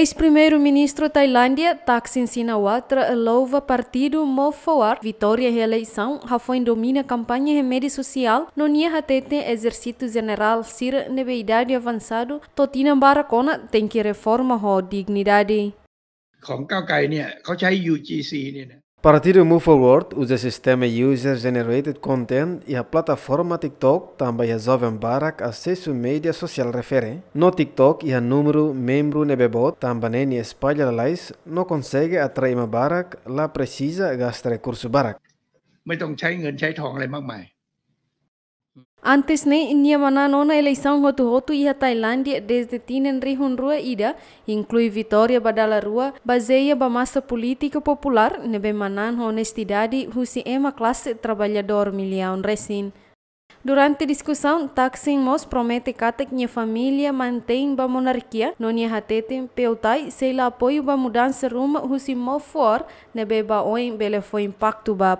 Ex-primeiro-ministro Tailândia Thaksin Sinawatra, louva partido Mofawar vitória e reeleição Rafoin domina campanha em rede social no Niahatete exército general Sir Nebeidade avançado Totina Barakona tem que reforma a dignidade Para Move forward usa sistema e User Generated Content y e a plataforma TikTok também resolve embarcar acesso media social refere. No TikTok y e el número membro también en España espalha lais consigue consegue atrair barak la precisa gastar recursos barak. dinero. Antes nei inia mananona eleição hotu hotu ia Tailândia desde rihun rua ida, inclui vitória badala rua, baseia ba massa política popular nebe manan honestidade husi ema klase trabalhador milhão resin. Durante a discussão, Mos promete katek que familia mantém ba monarquia, nonia hatete peutai sei la apoio ba mudança husi mofor nebe ba oin bele fo impacto ba